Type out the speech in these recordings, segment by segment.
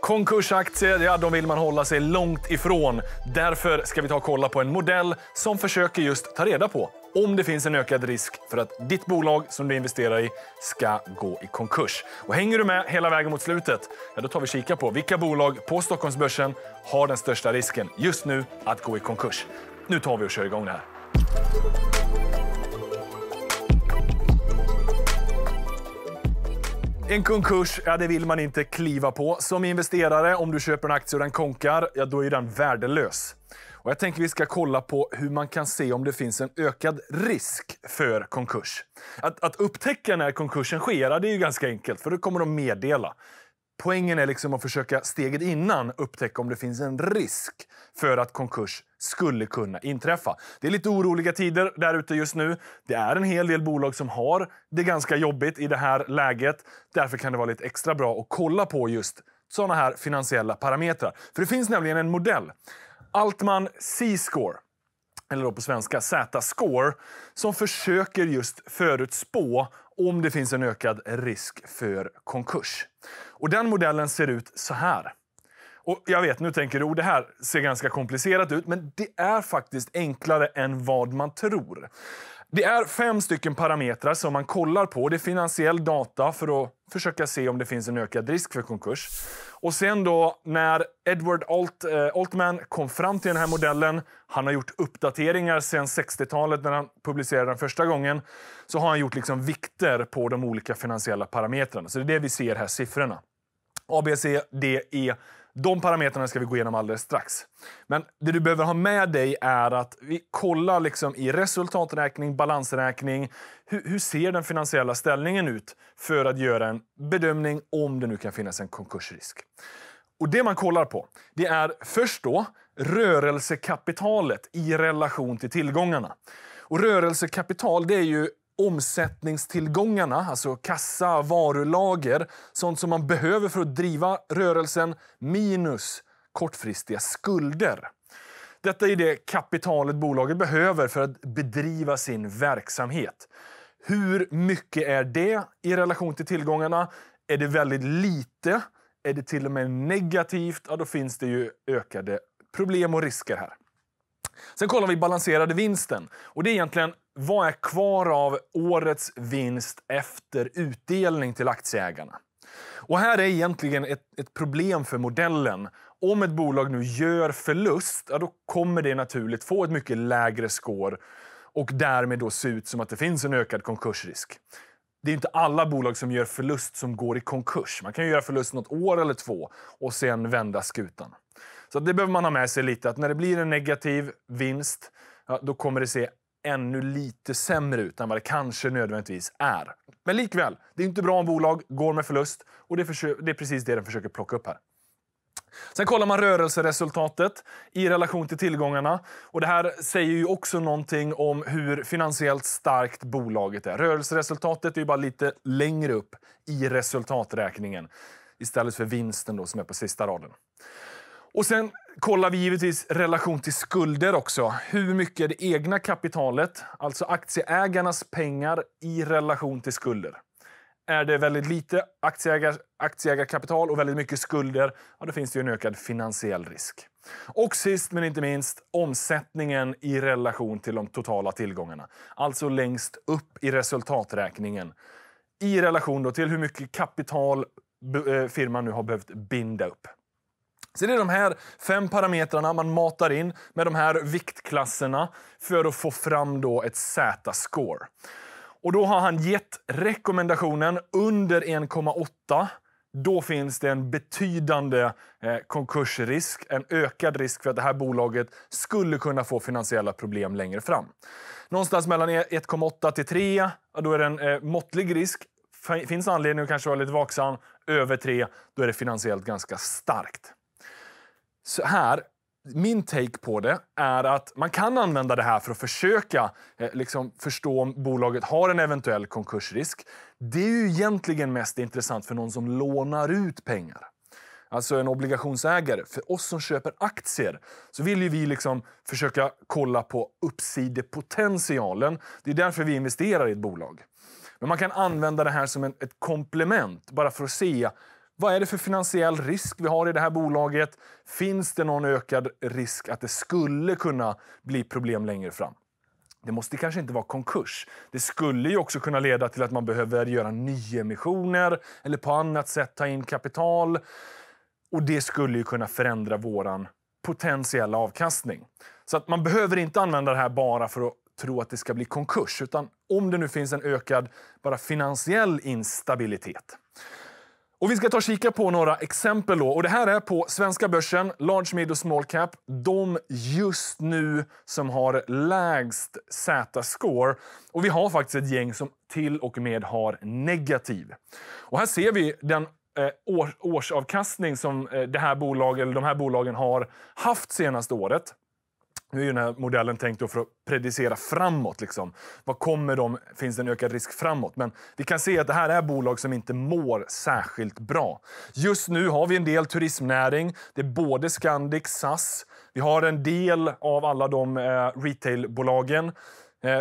Konkursaktier, ja, de vill man hålla sig långt ifrån. Därför ska vi ta och kolla på en modell som försöker just ta reda på om det finns en ökad risk för att ditt bolag som du investerar i ska gå i konkurs. Och hänger du med hela vägen mot slutet, ja, då tar vi kika på vilka bolag på Stockholmsbörsen har den största risken just nu att gå i konkurs. Nu tar vi och kör igång det här. En konkurs, ja det vill man inte kliva på. Som investerare, om du köper en aktie och den konkar, ja då är den värdelös. Och jag tänker vi ska kolla på hur man kan se om det finns en ökad risk för konkurs. Att, att upptäcka när konkursen sker, ja, det är ju ganska enkelt, för då kommer de meddela. Poängen är liksom att försöka steget innan upptäcka om det finns en risk för att konkurs skulle kunna inträffa. Det är lite oroliga tider där ute just nu. Det är en hel del bolag som har det ganska jobbigt i det här läget. Därför kan det vara lite extra bra att kolla på just sådana här finansiella parametrar. För det finns nämligen en modell. Altman C-score eller då på svenska Z-score, som försöker just förutspå om det finns en ökad risk för konkurs. Och Den modellen ser ut så här. Och jag vet, nu tänker du oh, det här ser ganska komplicerat ut, men det är faktiskt enklare än vad man tror. Det är fem stycken parametrar som man kollar på. Det är finansiell data för att försöka se om det finns en ökad risk för konkurs. Och sen då när Edward Alt, eh, Altman kom fram till den här modellen, han har gjort uppdateringar sedan 60-talet när han publicerade den första gången, så har han gjort liksom vikter på de olika finansiella parametrarna. Så det är det vi ser här, siffrorna. A, B, C, D, E de parametrarna ska vi gå igenom alldeles strax. Men det du behöver ha med dig är att vi kollar liksom i resultaträkning, balansräkning. Hur, hur ser den finansiella ställningen ut för att göra en bedömning om det nu kan finnas en konkursrisk? Och Det man kollar på det är först då rörelsekapitalet i relation till tillgångarna. Och rörelsekapital det är ju omsättningstillgångarna, alltså kassa, varulager, sånt som man behöver för att driva rörelsen, minus kortfristiga skulder. Detta är det kapitalet bolaget behöver för att bedriva sin verksamhet. Hur mycket är det i relation till tillgångarna? Är det väldigt lite? Är det till och med negativt? Ja, då finns det ju ökade problem och risker här. Sen kollar vi balanserade vinsten. Och det är egentligen vad är kvar av årets vinst efter utdelning till aktieägarna. Och här är egentligen ett, ett problem för modellen. Om ett bolag nu gör förlust, ja, då kommer det naturligt få ett mycket lägre score och därmed då se ut som att det finns en ökad konkursrisk. Det är inte alla bolag som gör förlust som går i konkurs. Man kan göra förlust nåt år eller två och sen vända skutan. Så det behöver man ha med sig lite, att när det blir en negativ vinst, ja, då kommer det se ännu lite sämre ut än vad det kanske nödvändigtvis är. Men likväl, det är inte bra om bolag går med förlust och det är, det är precis det den försöker plocka upp här. Sen kollar man rörelseresultatet i relation till tillgångarna. Och Det här säger ju också någonting om hur finansiellt starkt bolaget är. Rörelseresultatet är ju bara lite längre upp i resultaträkningen istället för vinsten då, som är på sista raden. Och sen kollar vi givetvis relation till skulder också. Hur mycket är det egna kapitalet, alltså aktieägarnas pengar, i relation till skulder? Är det väldigt lite aktieägar, aktieägarkapital och väldigt mycket skulder, ja, då finns det ju en ökad finansiell risk. Och sist men inte minst, omsättningen i relation till de totala tillgångarna. Alltså längst upp i resultaträkningen. I relation till hur mycket kapital eh, firman nu har behövt binda upp. Så det är de här fem parametrarna man matar in med de här viktklasserna för att få fram då ett Z-score. Och då har han gett rekommendationen under 1,8 då finns det en betydande eh, konkursrisk, en ökad risk för att det här bolaget skulle kunna få finansiella problem längre fram. Någonstans mellan 1,8 e- till 3, då är det en eh, måttlig risk. Finns anledning att kanske vara lite vaksam. Över 3, då är det finansiellt ganska starkt så här, min take på det är att man kan använda det här för att försöka eh, liksom förstå om bolaget har en eventuell konkursrisk. Det är ju egentligen mest intressant för någon som lånar ut pengar. Alltså en obligationsägare. För oss som köper aktier så vill ju vi liksom försöka kolla på uppsidepotentialen. Det är därför vi investerar i ett bolag. Men man kan använda det här som en, ett komplement bara för att se vad är det för finansiell risk vi har i det här bolaget? Finns det någon ökad risk att det skulle kunna bli problem längre fram? Det måste kanske inte vara konkurs. Det skulle ju också kunna leda till att man behöver göra nyemissioner eller på annat sätt ta in kapital. Och det skulle ju kunna förändra våran potentiella avkastning. Så att man behöver inte använda det här bara för att tro att det ska bli konkurs, utan om det nu finns en ökad bara finansiell instabilitet. Och vi ska ta och kika på några exempel. Då. Och det här är på svenska börsen, large, mid och small cap. De just nu som har lägst Z-score. Och vi har faktiskt ett gäng som till och med har negativ. Och här ser vi den eh, års, årsavkastning som eh, det här bolag, eller de här bolagen har haft senaste året. Nu är den här modellen tänkt för att predicera framåt. Liksom. Vad kommer de, finns det en ökad risk framåt? Men vi kan se att det här är bolag som inte mår särskilt bra. Just nu har vi en del turismnäring. Det är både Scandic, SAS. Vi har en del av alla de eh, retailbolagen. Eh,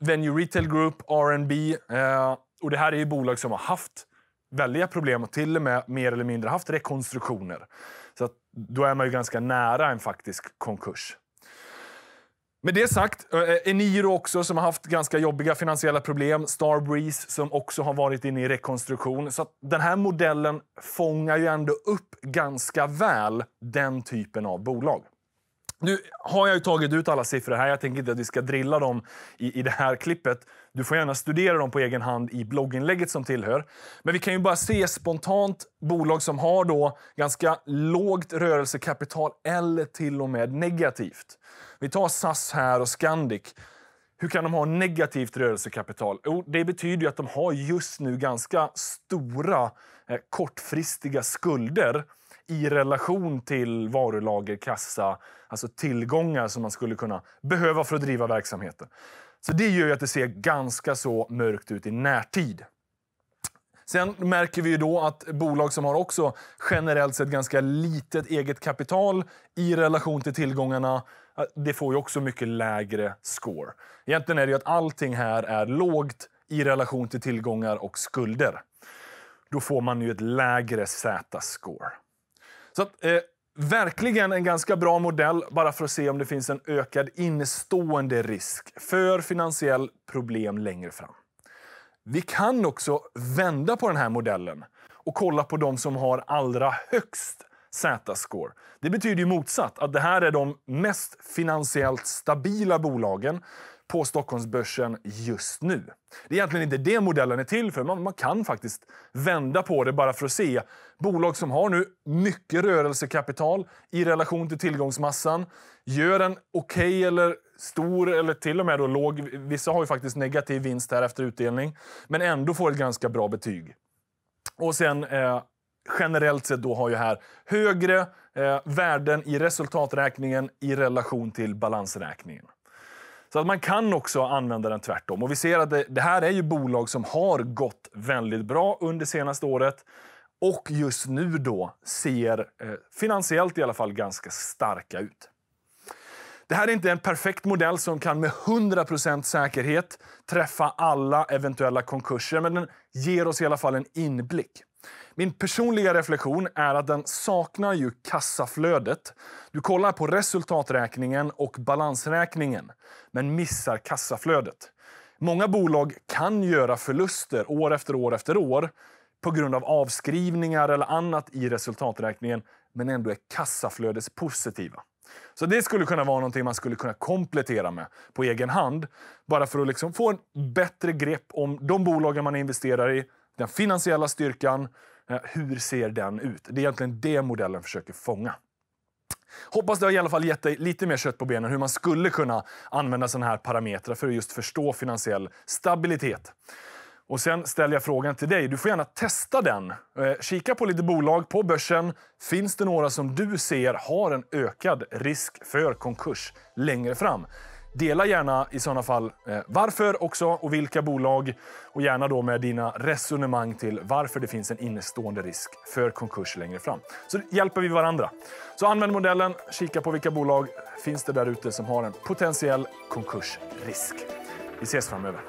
Venue Retail Group, R&B. Eh, och det här är bolag som har haft väldiga problem och till och med mer eller mindre haft rekonstruktioner. Så att, då är man ju ganska nära en faktisk konkurs. Med det sagt, eh, eh, Eniro också som har haft ganska jobbiga finansiella problem. Starbreeze som också har varit inne i rekonstruktion. Så den här modellen fångar ju ändå upp ganska väl den typen av bolag. Nu har jag tagit ut alla siffror här. Jag tänker inte att vi ska drilla dem i, i det här klippet. Du får gärna studera dem på egen hand i blogginlägget som tillhör. Men vi kan ju bara se spontant bolag som har då ganska lågt rörelsekapital eller till och med negativt. Vi tar SAS här och Scandic. Hur kan de ha negativt rörelsekapital? Jo, det betyder att de har just nu ganska stora eh, kortfristiga skulder i relation till varulager, kassa, alltså tillgångar som man skulle kunna behöva för att driva verksamheten. Så det gör att det ser ganska så mörkt ut i närtid. Sen märker vi då att bolag som har också generellt sett ganska litet eget kapital i relation till tillgångarna, eh, det får ju också mycket lägre score. Egentligen är det ju att allting här är lågt i relation till tillgångar och skulder. Då får man ju ett lägre Z-score. Så att, eh, Verkligen en ganska bra modell bara för att se om det finns en ökad innestående risk för finansiell problem längre fram. Vi kan också vända på den här modellen och kolla på de som har allra högst Z-score. Det betyder ju motsatt, att det här är de mest finansiellt stabila bolagen på Stockholmsbörsen just nu. Det är egentligen inte det modellen är till för. Man, man, kan faktiskt vända på det bara för att se. Bolag som har nu mycket rörelsekapital i relation till tillgångsmassan gör en okej okay eller stor eller till och med då låg, vissa har ju faktiskt negativ vinst här efter utdelning, men ändå får ett ganska bra betyg. Och sen eh, generellt sett då har ju här högre eh, värden i resultaträkningen i relation till balansräkningen. Så att man kan också använda den tvärtom. Och vi ser att det, det här är ju bolag som har gått väldigt bra under senaste året och just nu då ser eh, finansiellt i alla fall ganska starka ut. Det här är inte en perfekt modell som kan med 100 säkerhet träffa alla eventuella konkurser, men den ger oss i alla fall en inblick. Min personliga reflektion är att den saknar ju kassaflödet. Du kollar på resultaträkningen och balansräkningen, men missar kassaflödet. Många bolag kan göra förluster år efter år efter år på grund av avskrivningar eller annat i resultaträkningen, men ändå är kassaflödespositiva. Så det skulle kunna vara någonting man skulle kunna komplettera med på egen hand. Bara för att liksom få en bättre grepp om de bolagen man investerar i den finansiella styrkan, eh, hur ser den ut? Det är egentligen det modellen försöker fånga. Hoppas det har i alla fall gett dig lite mer kött på benen hur man skulle kunna använda sådana här parametrar för att just förstå finansiell stabilitet. Och sen ställer jag frågan till dig. Du får gärna testa den. Eh, kika på lite bolag på börsen. Finns det några som du ser har en ökad risk för konkurs längre fram? Dela gärna i sådana fall eh, varför också och vilka bolag och gärna då med dina resonemang till varför det finns en innestående risk för konkurs längre fram. Så hjälper vi varandra. Så använd modellen, kika på vilka bolag finns det där ute som har en potentiell konkursrisk. Vi ses framöver.